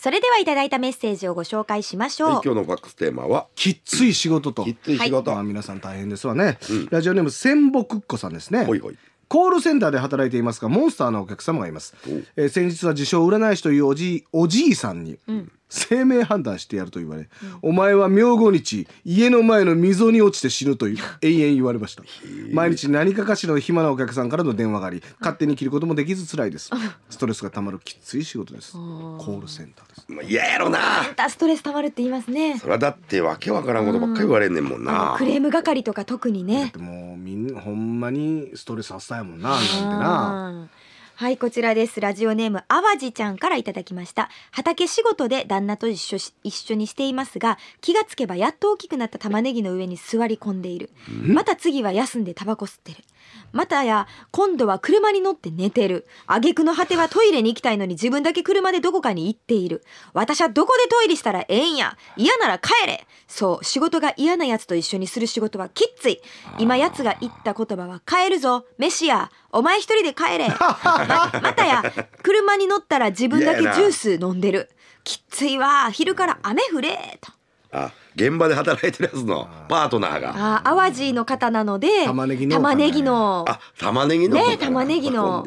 それではいただいたメッセージをご紹介しましょう今日のバックステーマはきっつい仕事ときっつい仕事、はあ、皆さん大変ですわね、うん、ラジオネーム千木っ子さんですねほいほいコールセンターで働いていますがモンスターのお客様がいます、えー、先日は自称占い師というおじおじいさんに、うん、生命判断してやると言われ、うん、お前は明後日家の前の溝に落ちて死ぬという永遠言われました毎日何かかしらの暇なお客さんからの電話があり勝手に切ることもできず辛いですストレスがたまるきつい仕事ですコールセンターですまあ嫌やろなストレスたまるって言いますねそれはだってわけわからんことばっかり言われんねんもんな、クレーム係とか特にねもうみんほんまにストレス発散やもんななんてなはい、こちらです。ラジオネーム、淡路ちゃんからいただきました。畑仕事で旦那と一緒一緒にしていますが、気がつけばやっと大きくなった玉ねぎの上に座り込んでいる。また次は休んでタバコ吸ってる。またや今度は車に乗って寝てる挙句の果てはトイレに行きたいのに自分だけ車でどこかに行っている私はどこでトイレしたらええんや嫌なら帰れそう仕事が嫌なやつと一緒にする仕事はきっつい今やつが言った言葉は帰るぞメシやお前一人で帰れま またや車に乗ったら自分だけジュース飲んでるきっついわ昼から雨降れとあ現場で働いてるやつのパートナーがあ淡路の方なので玉ねぎの玉ねぎのあ玉ねぎのね玉ねぎの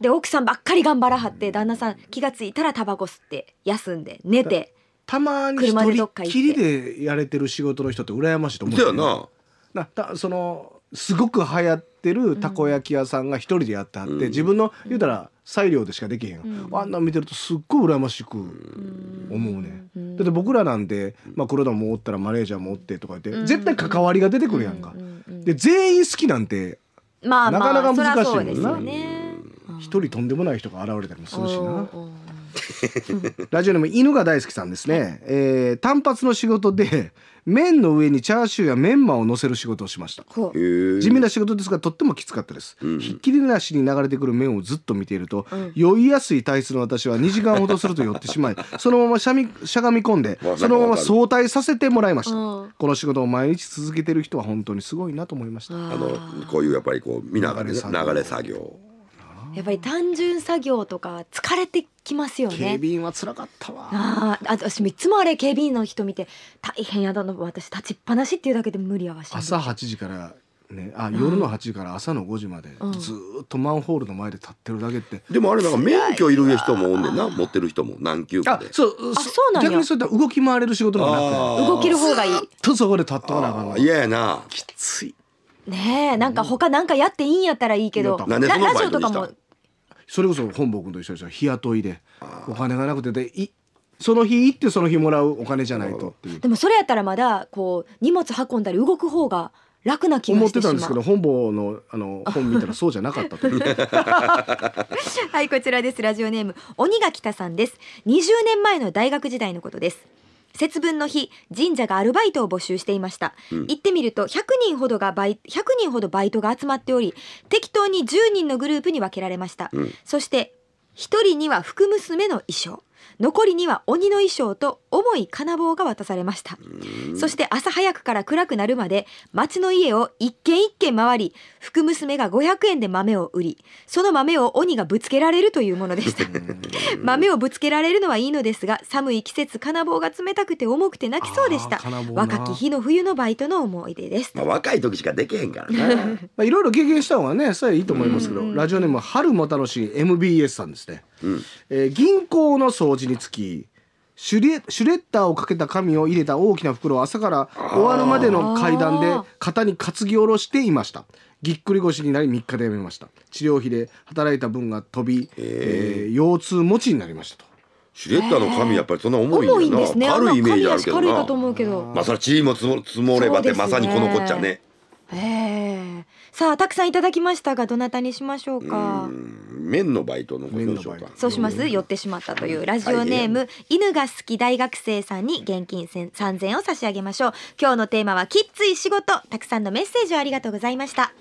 で奥さんばっかり頑張らはって旦那さん気が付いたらタバコ吸って休んで寝てたまに一人っきりでやれてる仕事の人って羨ましいと思うよななだそのすごく流行ってるたこ焼き屋さんが一人でやってはって、うん、自分の言うたら裁量でしかできへん、うん、あんなん見てるとすっごい羨ましく思うね、うん、だって僕らなんて、まあ、黒田もおったらマネージャーもおってとか言って、絶対関わりが出てくるやんか、で全員好きなんて、なかなか難しいもんな一、ね、人とんでもない人が現れたりもするしな。ラジオネーム犬が大好きさんですね、えー、単発の仕事で麺の上にチャーシューやメンマを乗せる仕事をしました地味な仕事ですがとってもきつかったです、うん、ひっきりなしに流れてくる麺をずっと見ていると、うん、酔いやすい体質の私は2時間ほどすると酔ってしまい そのまましゃみしゃがみ込んでそのまま早退させてもらいました、うん、この仕事を毎日続けてる人は本当にすごいなと思いましたあのこういうやっぱりこう見ながら、流れ作業やっぱり単純作業とか疲れてきますよね警備員は辛かったわああ私いつもあれ警備員の人見て大変やだの私立ちっぱなしっていうだけで無理やわし朝八時からね、あ夜の八時から朝の五時まで、ずっとマンホールの前で立ってるだけって、でもあれなんか免許いる人もおんねんな持ってる人も何級かであそうあそうなん逆にそういった動き回れる仕事の方が動ける方がいいとそこで立っとかなあかんの嫌やなきついねえなんか他なんかやっていいんやったらいいけどラジオとかもそれこそ本坊君と一緒でしょ日雇いでお金がなくてでいその日行ってその日もらうお金じゃないとっていうでもそれやったらまだこう荷物運んだり動く方が楽な気が思ってたんですけど本坊のあの本見たらそうじゃなかったと はいこちらですラジオネーム鬼垣田さんです20年前の大学時代のことです節分の日神社がアルバイトを募集していました、うん、行ってみると100人ほどがバイ100人ほどバイトが集まっており適当に10人のグループに分けられました、うん、そして1人には福娘の衣装残りには鬼の衣装と重い金棒が渡されましたそして朝早くから暗くなるまで町の家を一軒一軒回り福娘が500円で豆を売りその豆を鬼がぶつけられるというものでした豆をぶつけられるのはいいのですが寒い季節金棒が冷たくて重くて泣きそうでした若き日の冬のバイトの思い出です、まあ、若い時しかできへんからねまあいろいろ経験した方がねそれいいと思いますけどラジオネーム春も楽しい MBS さんですねうん、えー、銀行の掃除につきシュレッダーをかけた紙を入れた大きな袋を朝から終わるまでの階段で肩に担ぎ下ろしていましたぎっくり腰になり3日で辞めました治療費で働いた分が飛び、えー、えー、腰痛持ちになりましたとシュレッダーの紙やっぱりそんな重いんですね軽いイメージあるけどなかと思うけどまあそれ地位も積もればってまさにこのこっちゃねええー、さあたくさんいただきましたがどなたにしましょうかうん麺のバイトのことかそうします寄ってしまったというラジオネーム、犬が好き大学生さんに現金3000円を差し上げましょう今日のテーマはきっつい仕事たくさんのメッセージをありがとうございました